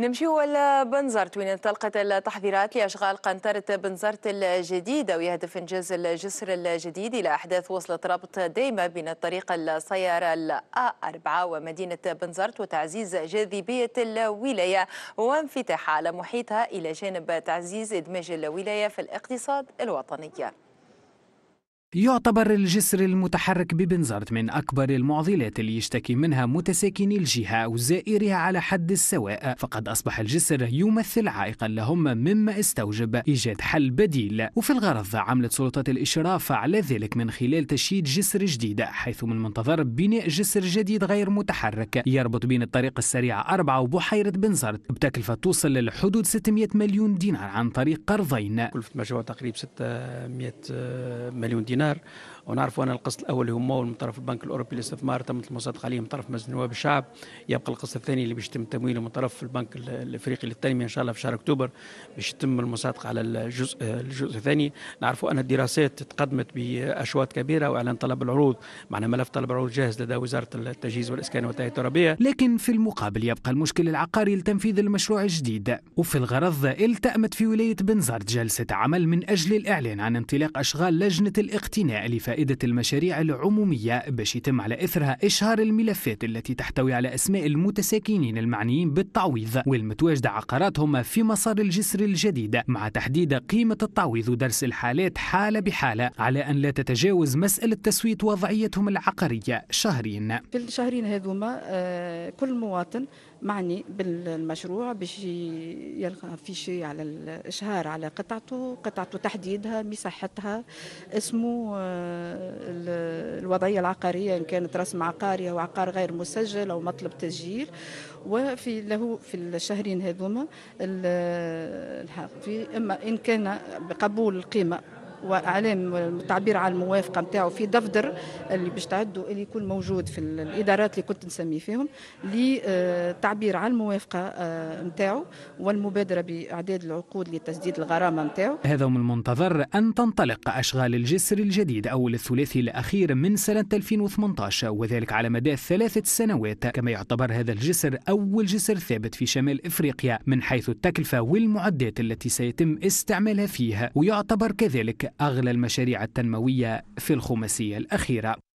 نمشيو لبنزرت وين انطلقت التحضيرات لاشغال قنطره بنزرت الجديده ويهدف انجاز الجسر الجديد الى احداث وصله ربط دائمه بين الطريق السيارة ال 4 ومدينه بنزرت وتعزيز جاذبيه الولايه وانفتاحها على محيطها الى جانب تعزيز ادماج الولايه في الاقتصاد الوطني يعتبر الجسر المتحرك ببنزرت من أكبر المعضلات اللي يشتكي منها متساكني الجهة أو زائرها على حد السواء فقد أصبح الجسر يمثل عائقا لهم مما استوجب إيجاد حل بديل وفي الغرض عملت سلطات الإشراف على ذلك من خلال تشييد جسر جديد حيث من المنتظر بناء جسر جديد غير متحرك يربط بين الطريق السريعة أربعة وبحيرة بنزرت بتكلفة توصل لحدود 600 مليون دينار عن طريق قرضين كلفة المشروع تقريب 600 مليون دينار دينار ونعرفوا ان القسط الاول هو من طرف البنك الاوروبي للاستثمار تم المصادقه عليه من طرف مجلس النواب الشعب يبقى القسط الثاني اللي باش يتم تمويله من طرف البنك الافريقي للتنميه ان شاء الله في شهر اكتوبر باش يتم المصادقه على الجزء الجزء الثاني نعرفوا ان الدراسات تقدمت باشواط كبيره واعلان طلب العروض معنا ملف طلب العروض جاهز لدى وزاره التجهيز والاسكان والتهيئه الترابيه لكن في المقابل يبقى المشكل العقاري لتنفيذ المشروع الجديد وفي الغرض التأمت في ولايه بنزرت جلسه عمل من اجل الاعلان عن انطلاق اشغال لجنه الاقتصاد الاقتناء لفائدة المشاريع العمومية باش يتم على إثرها إشهار الملفات التي تحتوي على أسماء المتساكنين المعنيين بالتعويض والمتواجدة عقاراتهم في مسار الجسر الجديد مع تحديد قيمة التعويض ودرس الحالات حالة بحالة على أن لا تتجاوز مسألة تسويت وضعيتهم العقارية شهرين في الشهرين هذوما آه، كل مواطن معني بالمشروع باش يلقى في شيء على الإشهار على قطعته قطعته تحديدها مساحتها اسمه آه، الوضعيه العقاريه ان كانت رسم عقاري او عقار غير مسجل او مطلب تسجيل وفي له في الشهرين هذوما في اما ان كان بقبول القيمه واعلام التعبير على الموافقه نتاعو في دفتر اللي باش تعدوا اللي يكون موجود في الادارات اللي كنت نسمي فيهم لتعبير على الموافقه آه، نتاعو والمبادره باعداد العقود لتسديد الغرامه نتاعو هذا من المنتظر ان تنطلق اشغال الجسر الجديد اول الثلاثي الاخير من سنه 2018 وذلك على مدى ثلاثه سنوات كما يعتبر هذا الجسر اول جسر ثابت في شمال افريقيا من حيث التكلفه والمعدات التي سيتم استعمالها فيه ويعتبر كذلك أغلى المشاريع التنموية في الخماسية الأخيرة